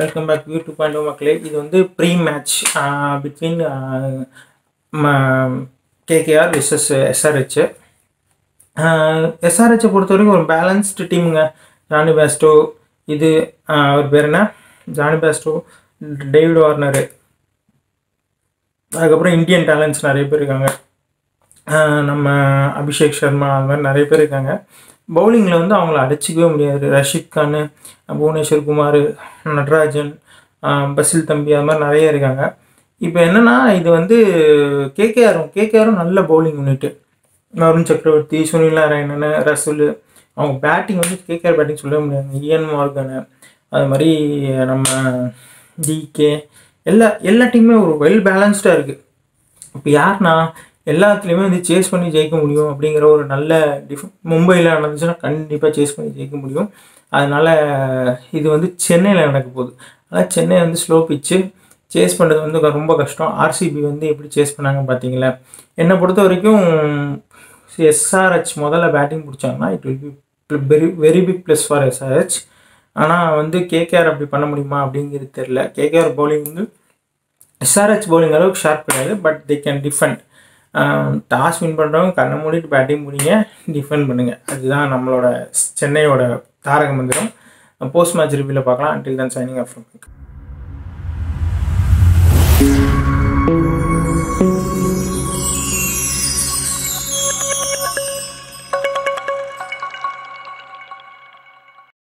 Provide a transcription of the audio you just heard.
welcome back view to point ஓ மக்களே இது வந்து pre match between KKR versus SRH எஸ்ஆர்ஹெச்சை பொறுத்த வரைக்கும் ஒரு பேலன்ஸ்டு டீமுங்க ஜானி பேஸ்டோ இது அவர் பேர் என்ன ஜானி பேஸ்டோ டேவிட் வார்னரு அதுக்கப்புறம் இந்தியன் டேலண்ட்ஸ் நிறைய பேர் இருக்காங்க நம்ம அபிஷேக் சர்மா அது மாதிரி நிறைய பேர் இருக்காங்க பவுலிங்கில் வந்து அவங்கள அடிச்சிக்கவே முடியாது ரஷித் கான் புவனேஸ்வர் குமார் நட்ராஜன் பசில் தம்பி அது மாதிரி நிறைய இருக்காங்க இப்போ என்னென்னா இது வந்து கேகேஆரும் கேகேஆரும் நல்ல பவுலிங் யூனிட்டு அருண் சக்கரவர்த்தி சுனில் நாராயணன் ரசூல் அவங்க பேட்டிங் வந்து கேகேஆர் பேட்டிங் சொல்லவே முடியாது இஎன் மார்கனு அது மாதிரி நம்ம டிகே எல்லா எல்லா டீமுமே ஒரு வெல் பேலன்ஸ்டாக இருக்குது இப்போ யாருன்னா எல்லாத்துலேயுமே வந்து சேஸ் பண்ணி ஜெயிக்க முடியும் அப்படிங்கிற ஒரு நல்ல டிஃப் மும்பையில் நடந்துச்சுன்னா கண்டிப்பாக சேஸ் பண்ணி ஜெயிக்க முடியும் அதனால் இது வந்து சென்னையில் நடக்க போகுது ஆனால் சென்னை வந்து ஸ்லோ பிச்சு சேஸ் பண்ணுறது வந்து ரொம்ப கஷ்டம் ஆர்சிபி வந்து எப்படி சேஸ் பண்ணாங்க பார்த்தீங்களா என்னை பொறுத்த வரைக்கும் எஸ்ஆர்ஹெச் முதல்ல பேட்டிங் பிடிச்சாங்கன்னா it will be very very big plus for SRH ஆனால் வந்து கேகேஆர் அப்படி பண்ண முடியுமா அப்படிங்கிறது தெரில கேகேஆர் பவுலிங் வந்து எஸ்ஆர்ஹெச் பவுலிங் அளவுக்கு ஷார்ப் கிடையாது but they can defend toss win பண்ணுறவங்க கண்ணை மூடிட்டு பேட்டிங் முடிங்க டிஃபெண்ட் பண்ணுங்கள் அதுதான் நம்மளோட சென்னையோட தாரக மந்திரம் போஸ்ட் மேட்ச் ரிவியூவில் பார்க்கலாம் அன்டில் தன் சைனிங் ஆஃப்